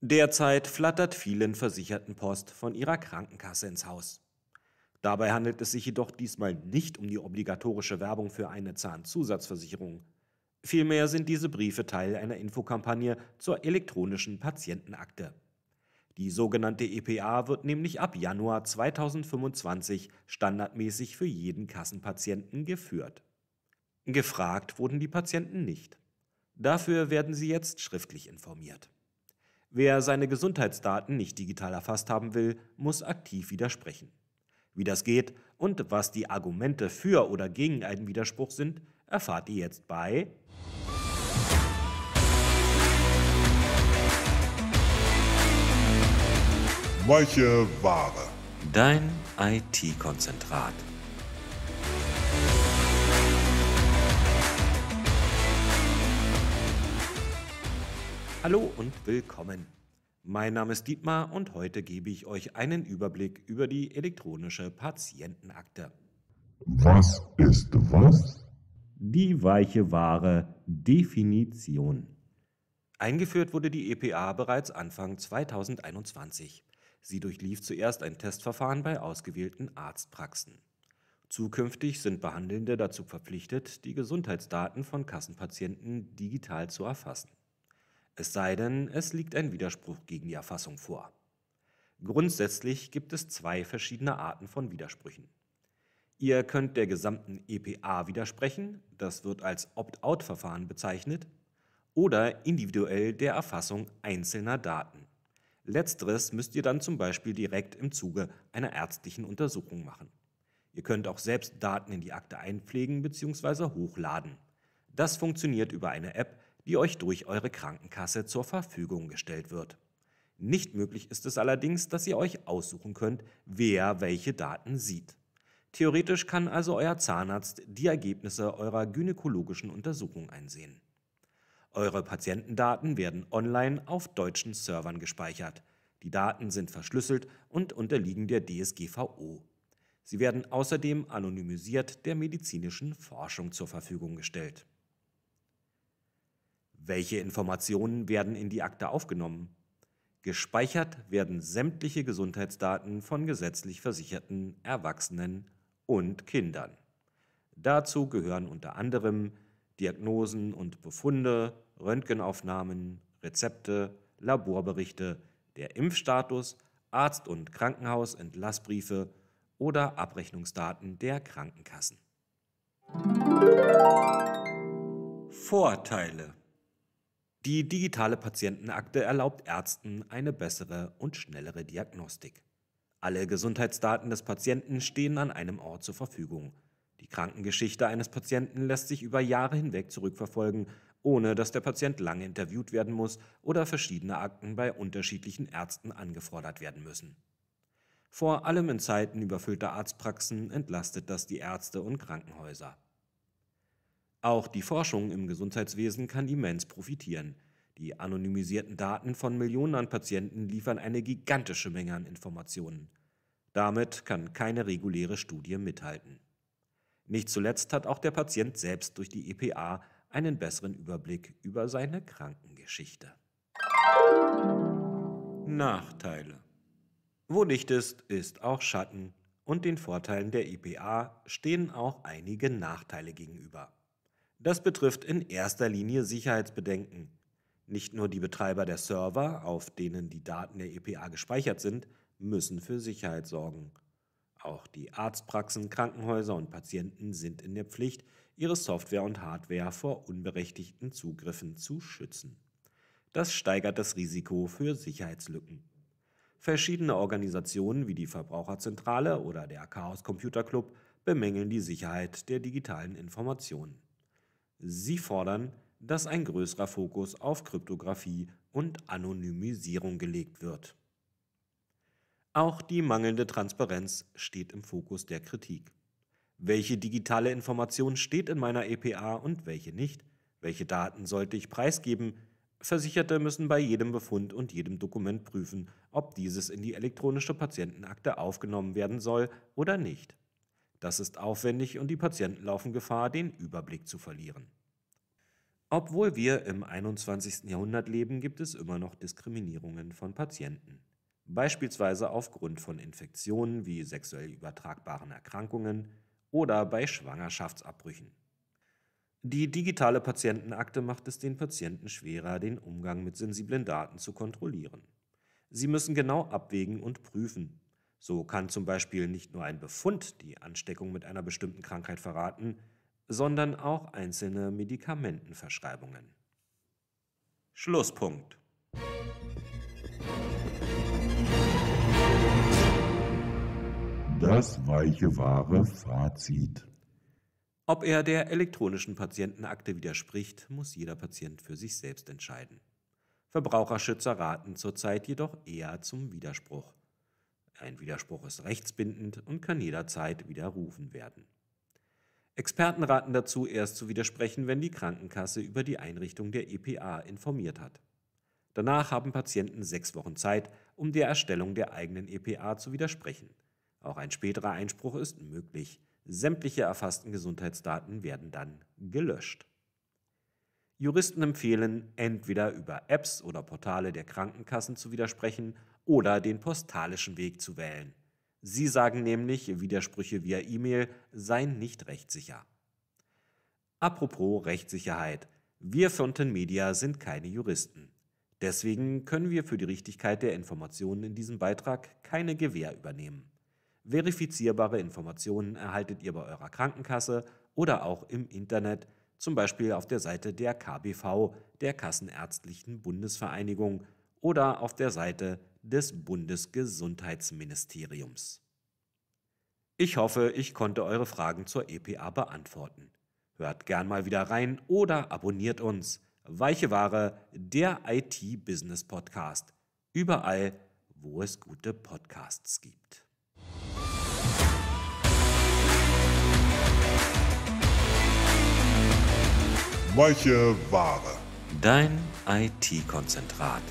Derzeit flattert vielen Versicherten Post von ihrer Krankenkasse ins Haus. Dabei handelt es sich jedoch diesmal nicht um die obligatorische Werbung für eine Zahnzusatzversicherung. Vielmehr sind diese Briefe Teil einer Infokampagne zur elektronischen Patientenakte. Die sogenannte EPA wird nämlich ab Januar 2025 standardmäßig für jeden Kassenpatienten geführt. Gefragt wurden die Patienten nicht. Dafür werden sie jetzt schriftlich informiert. Wer seine Gesundheitsdaten nicht digital erfasst haben will, muss aktiv widersprechen. Wie das geht und was die Argumente für oder gegen einen Widerspruch sind, erfahrt ihr jetzt bei Weiche Ware. Dein IT-Konzentrat. Hallo und willkommen. Mein Name ist Dietmar und heute gebe ich euch einen Überblick über die elektronische Patientenakte. Was ist was? Die weiche Ware Definition. Eingeführt wurde die EPA bereits Anfang 2021. Sie durchlief zuerst ein Testverfahren bei ausgewählten Arztpraxen. Zukünftig sind Behandelnde dazu verpflichtet, die Gesundheitsdaten von Kassenpatienten digital zu erfassen es sei denn, es liegt ein Widerspruch gegen die Erfassung vor. Grundsätzlich gibt es zwei verschiedene Arten von Widersprüchen. Ihr könnt der gesamten EPA widersprechen, das wird als Opt-out-Verfahren bezeichnet, oder individuell der Erfassung einzelner Daten. Letzteres müsst ihr dann zum Beispiel direkt im Zuge einer ärztlichen Untersuchung machen. Ihr könnt auch selbst Daten in die Akte einpflegen bzw. hochladen. Das funktioniert über eine App, die euch durch eure Krankenkasse zur Verfügung gestellt wird. Nicht möglich ist es allerdings, dass ihr euch aussuchen könnt, wer welche Daten sieht. Theoretisch kann also euer Zahnarzt die Ergebnisse eurer gynäkologischen Untersuchung einsehen. Eure Patientendaten werden online auf deutschen Servern gespeichert. Die Daten sind verschlüsselt und unterliegen der DSGVO. Sie werden außerdem anonymisiert der medizinischen Forschung zur Verfügung gestellt. Welche Informationen werden in die Akte aufgenommen? Gespeichert werden sämtliche Gesundheitsdaten von gesetzlich Versicherten, Erwachsenen und Kindern. Dazu gehören unter anderem Diagnosen und Befunde, Röntgenaufnahmen, Rezepte, Laborberichte, der Impfstatus, Arzt- und Krankenhausentlassbriefe oder Abrechnungsdaten der Krankenkassen. Vorteile die digitale Patientenakte erlaubt Ärzten eine bessere und schnellere Diagnostik. Alle Gesundheitsdaten des Patienten stehen an einem Ort zur Verfügung. Die Krankengeschichte eines Patienten lässt sich über Jahre hinweg zurückverfolgen, ohne dass der Patient lange interviewt werden muss oder verschiedene Akten bei unterschiedlichen Ärzten angefordert werden müssen. Vor allem in Zeiten überfüllter Arztpraxen entlastet das die Ärzte und Krankenhäuser. Auch die Forschung im Gesundheitswesen kann immens profitieren. Die anonymisierten Daten von Millionen an Patienten liefern eine gigantische Menge an Informationen. Damit kann keine reguläre Studie mithalten. Nicht zuletzt hat auch der Patient selbst durch die EPA einen besseren Überblick über seine Krankengeschichte. Nachteile. Wo Licht ist, ist auch Schatten und den Vorteilen der EPA stehen auch einige Nachteile gegenüber. Das betrifft in erster Linie Sicherheitsbedenken. Nicht nur die Betreiber der Server, auf denen die Daten der EPA gespeichert sind, müssen für Sicherheit sorgen. Auch die Arztpraxen, Krankenhäuser und Patienten sind in der Pflicht, ihre Software und Hardware vor unberechtigten Zugriffen zu schützen. Das steigert das Risiko für Sicherheitslücken. Verschiedene Organisationen wie die Verbraucherzentrale oder der Chaos Computer Club bemängeln die Sicherheit der digitalen Informationen. Sie fordern, dass ein größerer Fokus auf Kryptographie und Anonymisierung gelegt wird. Auch die mangelnde Transparenz steht im Fokus der Kritik. Welche digitale Information steht in meiner EPA und welche nicht? Welche Daten sollte ich preisgeben? Versicherte müssen bei jedem Befund und jedem Dokument prüfen, ob dieses in die elektronische Patientenakte aufgenommen werden soll oder nicht. Das ist aufwendig und die Patienten laufen Gefahr, den Überblick zu verlieren. Obwohl wir im 21. Jahrhundert leben, gibt es immer noch Diskriminierungen von Patienten. Beispielsweise aufgrund von Infektionen wie sexuell übertragbaren Erkrankungen oder bei Schwangerschaftsabbrüchen. Die digitale Patientenakte macht es den Patienten schwerer, den Umgang mit sensiblen Daten zu kontrollieren. Sie müssen genau abwägen und prüfen, so kann zum Beispiel nicht nur ein Befund die Ansteckung mit einer bestimmten Krankheit verraten, sondern auch einzelne Medikamentenverschreibungen. Schlusspunkt. Das weiche wahre Fazit. Ob er der elektronischen Patientenakte widerspricht, muss jeder Patient für sich selbst entscheiden. Verbraucherschützer raten zurzeit jedoch eher zum Widerspruch. Ein Widerspruch ist rechtsbindend und kann jederzeit widerrufen werden. Experten raten dazu, erst zu widersprechen, wenn die Krankenkasse über die Einrichtung der EPA informiert hat. Danach haben Patienten sechs Wochen Zeit, um der Erstellung der eigenen EPA zu widersprechen. Auch ein späterer Einspruch ist möglich. Sämtliche erfassten Gesundheitsdaten werden dann gelöscht. Juristen empfehlen, entweder über Apps oder Portale der Krankenkassen zu widersprechen oder den postalischen Weg zu wählen. Sie sagen nämlich, Widersprüche via E-Mail seien nicht rechtssicher. Apropos Rechtssicherheit. Wir Fountain Media sind keine Juristen. Deswegen können wir für die Richtigkeit der Informationen in diesem Beitrag keine Gewähr übernehmen. Verifizierbare Informationen erhaltet ihr bei eurer Krankenkasse oder auch im Internet zum Beispiel auf der Seite der KBV, der Kassenärztlichen Bundesvereinigung oder auf der Seite des Bundesgesundheitsministeriums. Ich hoffe, ich konnte eure Fragen zur EPA beantworten. Hört gern mal wieder rein oder abonniert uns. Weiche Ware, der IT-Business-Podcast. Überall, wo es gute Podcasts gibt. Weiche Ware. Dein IT-Konzentrat.